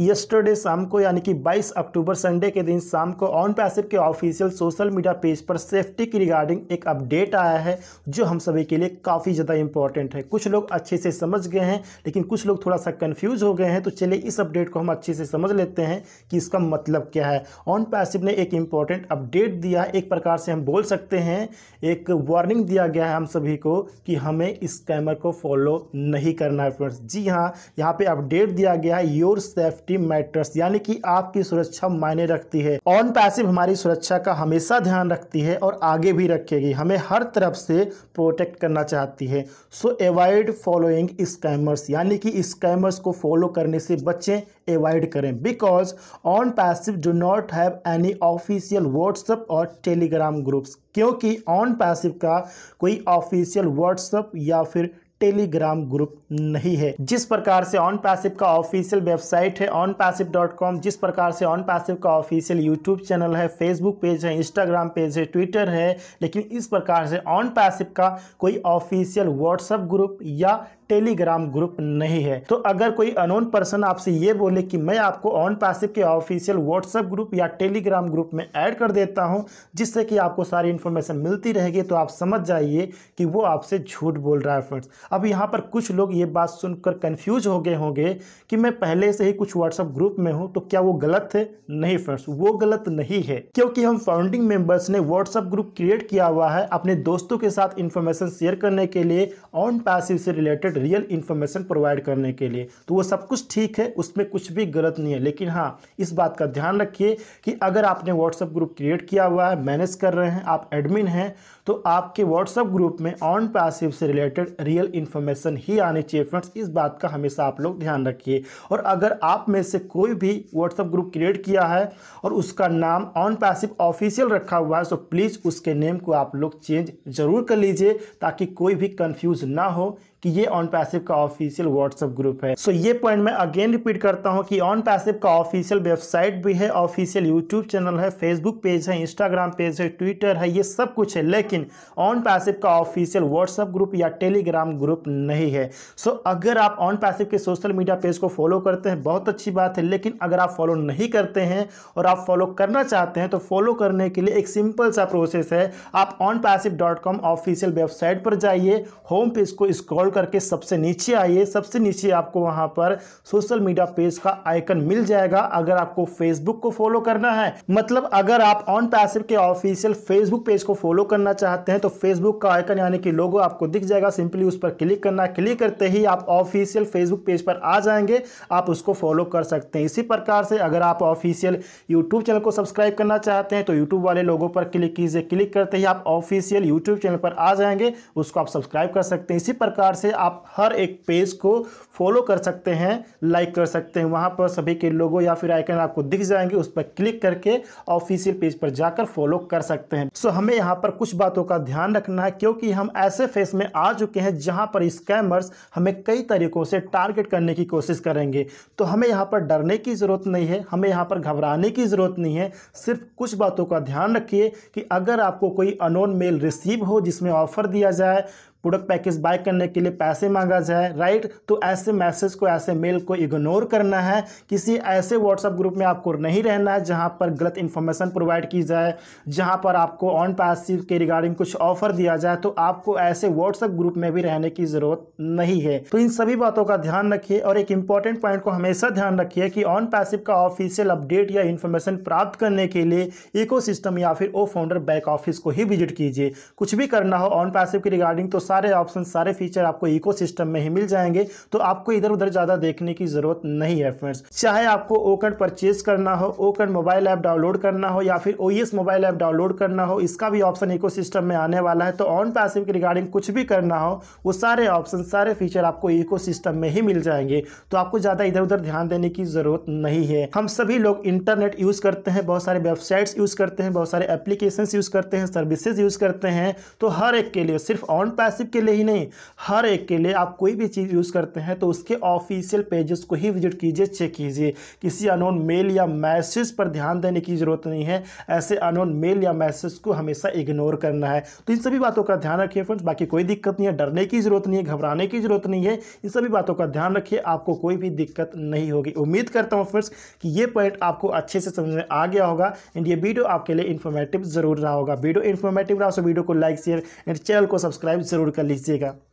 yesterday शाम को यानी कि 22 अक्टूबर संडे के दिन शाम को ऑन पैसिव के ऑफिशियल सोशल मीडिया पेज पर सेफ्टी की रिगार्डिंग एक अपडेट आया है जो हम सभी के लिए काफ़ी ज़्यादा इंपॉर्टेंट है कुछ लोग अच्छे से समझ गए हैं लेकिन कुछ लोग थोड़ा सा कन्फ्यूज़ हो गए हैं तो चलिए इस अपडेट को हम अच्छे से समझ लेते हैं कि इसका मतलब क्या है ऑन पैसिव ने एक इम्पॉर्टेंट अपडेट दिया एक प्रकार से हम बोल सकते हैं एक वार्निंग दिया गया है हम सभी को कि हमें इस स्कैमर को फॉलो नहीं करना है फ्रेंड्स जी हाँ यहाँ पर अपडेट दिया गया है योर सेफ्टी सेफ्टी मैटर्स यानी कि आपकी सुरक्षा मायने रखती है ऑन पैसिव हमारी सुरक्षा का हमेशा ध्यान रखती है और आगे भी रखेगी हमें हर तरफ से प्रोटेक्ट करना चाहती है सो एवॉइड फॉलोइंग स्कैमर्स यानी कि स्कैमर्स को फॉलो करने से बचें एवॉइड करें because on passive do not have any official WhatsApp और टेलीग्राम ग्रुप्स क्योंकि ऑन पैसिव का कोई ऑफिशियल व्हाट्सअप या फिर टेलीग्राम ग्रुप नहीं है जिस प्रकार से ऑन पैसिव का ऑफिशियल वेबसाइट है ऑन पैसिव डॉट कॉम जिस प्रकार से ऑन पैसिव का ऑफिशियल यूट्यूब चैनल है फेसबुक पेज है इंस्टाग्राम पेज है ट्विटर है लेकिन इस प्रकार से ऑन पैसिव का कोई ऑफिशियल व्हाट्सएप ग्रुप या टेलीग्राम ग्रुप नहीं है तो अगर कोई अनोन पर्सन आपसे ये बोले कि मैं आपको ऑन पैसिव के ऑफिशियल व्हाट्सएप ग्रुप या टेलीग्राम ग्रुप में ऐड कर देता हूँ जिससे कि आपको सारी इन्फॉर्मेशन मिलती रहेगी तो आप समझ जाइए कि वो आपसे झूठ बोल रहा है फ्रेंड्स अब यहाँ पर कुछ लोग ये बात सुनकर कन्फ्यूज हो गए होंगे कि मैं पहले से ही कुछ व्हाट्सएप ग्रुप में हूँ तो क्या वो गलत है नहीं फ्रेंड्स वो गलत नहीं है क्योंकि हम फाउंडिंग मेंबर्स ने व्हाट्सएप ग्रुप क्रिएट किया हुआ है अपने दोस्तों के साथ इन्फॉर्मेशन शेयर करने के लिए ऑन पैसिव से रिलेटेड रियल इन्फॉर्मेशन प्रोवाइड करने के लिए तो वो सब कुछ ठीक है उसमें कुछ भी गलत नहीं है लेकिन हाँ इस बात का ध्यान रखिए कि अगर आपने व्हाट्सएप ग्रुप क्रिएट किया हुआ है मैनेज कर रहे हैं आप एडमिन हैं तो आपके व्हाट्सएप ग्रुप में ऑन पैसिव से रिलेटेड रियल इन्फॉर्मेशन ही आनी चाहिए फ्रेंड्स इस बात का हमेशा आप लोग ध्यान रखिए और अगर आप में से कोई भी व्हाट्सएप ग्रुप क्रिएट किया है और उसका नाम ऑन पैसिव ऑफिशियल रखा हुआ है तो प्लीज़ उसके नेम को आप लोग चेंज ज़रूर कर लीजिए ताकि कोई भी कन्फ्यूज़ ना हो कि ये ऑन पैसिव का ऑफिशियल व्हाट्सएप ग्रुप है सो so, ये पॉइंट मैं अगेन रिपीट करता हूँ कि ऑन पैसिव का ऑफिशियल वेबसाइट भी है ऑफिशियल यूट्यूब चैनल है फेसबुक पेज है इंस्टाग्राम पेज है ट्विटर है ये सब कुछ है लेकिन लेकिन ऑन पैसिव का ऑफिशियल व्हाट्सएप ग्रुप या टेलीग्राम ग्रुप नहीं है सो अगर आप ऑन पैसिव के सोशल मीडिया पेज को फॉलो करते हैं बहुत अच्छी बात है लेकिन अगर आप फॉलो नहीं करते हैं और आप फॉलो करना चाहते हैं तो फॉलो करने के लिए एक सिंपल सा प्रोसेस है आप on passive dot com official website पर जाइए होम पेज को स्क्रॉल करके सबसे नीचे आइए सबसे नीचे आपको वहां पर सोशल मीडिया पेज का आइकन मिल जाएगा अगर आपको फेसबुक को फॉलो करना है मतलब अगर आप ऑन पैसिव के ऑफिशियल फेसबुक पेज को फॉलो करना चाहते हैं तो फेसबुक का आइकन यानी कि लोगो आपको दिख जाएगा सिंपली उस पर क्लिक करना क्लिक करते ही आप ऑफिशियल फेसबुक पेज पर आ जाएंगे आप उसको फॉलो कर सकते हैं इसी प्रकार से अगर आप ऑफिशियल यूट्यूब चैनल को सब्सक्राइब करना चाहते हैं तो यूट्यूब वाले लोगों पर क्लिक कीजिए क्लिक करते ही आप ऑफिशियल यूट्यूब चैनल पर आ जाएंगे उसको आप सब्सक्राइब कर सकते हैं इसी प्रकार से आप हर एक पेज को फॉलो कर सकते हैं लाइक कर सकते हैं वहाँ पर सभी के लोगो या फिर आइकन आपको दिख जाएंगे उस पर क्लिक करके ऑफिशियल पेज पर जाकर फॉलो कर सकते हैं सो so, हमें यहाँ पर कुछ बात बातों का ध्यान रखना है क्योंकि हम ऐसे फेस में आ चुके हैं जहां पर स्कैमर्स हमें कई तरीकों से टारगेट करने की कोशिश करेंगे तो हमें यहां पर डरने की ज़रूरत नहीं है हमें यहां पर घबराने की ज़रूरत नहीं है सिर्फ कुछ बातों का ध्यान रखिए कि अगर आपको कोई अनोन मेल रिसीव हो जिसमें ऑफ़र दिया जाए प्रोडक्ट पैकेज बाय करने के लिए पैसे मांगा जाए राइट तो ऐसे मैसेज को ऐसे मेल को इग्नोर करना है किसी ऐसे व्हाट्सएप ग्रुप में आपको नहीं रहना है जहाँ पर गलत इन्फॉर्मेशन प्रोवाइड की जाए जहाँ पर आपको ऑन पैसिव के रिगार्डिंग कुछ ऑफर दिया जाए तो आपको ऐसे व्हाट्सएप ग्रुप में भी रहने की ज़रूरत नहीं है तो इन सभी बातों का ध्यान रखिए और एक इंपॉर्टेंट पॉइंट को हमेशा ध्यान रखिए कि ऑन पैसिव का ऑफिशियल अपडेट या इन्फॉर्मेशन प्राप्त करने के लिए इको या फिर ओ फाउंडर बैक ऑफिस को ही विजिट कीजिए कुछ भी करना हो ऑन पैसिव के रिगार्डिंग तो सारे ऑप्शन सारे फीचर आपको इको में ही मिल जाएंगे तो आपको इधर उधर ज़्यादा देखने की ज़रूरत नहीं है फ्रेंड्स चाहे आपको ओकन परचेज करना हो ओकन मोबाइल ऐप डाउनलोड करना हो या फिर ओ मोबाइल ऐप डाउनलोड करना हो इसका भी ऑप्शन इको में आने वाला है तो ऑन पैसिव के रिगार्डिंग कुछ भी करना हो वो सारे ऑप्शन सारे फीचर आपको इको में ही मिल जाएंगे तो आपको ज़्यादा इधर उधर ध्यान देने की ज़रूरत नहीं है हम सभी लोग इंटरनेट यूज़ करते हैं बहुत सारे वेबसाइट्स यूज़ करते हैं बहुत सारे एप्लीकेशन यूज़ करते हैं सर्विसेज यूज़ करते हैं तो हर एक के लिए सिर्फ ऑन पैसिव स्कॉलरशिप के लिए ही नहीं हर एक के लिए आप कोई भी चीज़ यूज़ करते हैं तो उसके ऑफिशियल पेजेस को ही विजिट कीजिए चेक कीजिए किसी अनोन मेल या मैसेज पर ध्यान देने की ज़रूरत नहीं है ऐसे अनोन मेल या मैसेज को हमेशा इग्नोर करना है तो इन सभी बातों का ध्यान रखिए फ्रेंड्स बाकी कोई दिक्कत नहीं है डरने की ज़रूरत नहीं है घबराने की ज़रूरत नहीं है इन सभी बातों का ध्यान रखिए आपको कोई भी दिक्कत नहीं होगी उम्मीद करता हूँ फ्रेंड्स कि ये पॉइंट आपको अच्छे से समझ में आ गया होगा एंड ये वीडियो आपके लिए इन्फॉर्मेटिव ज़रूर रहा होगा वीडियो इन्फॉर्मेटिव रहा वीडियो को लाइक शेयर एंड चैनल को सब्सक्राइब जरूर नोट कर लीजिएगा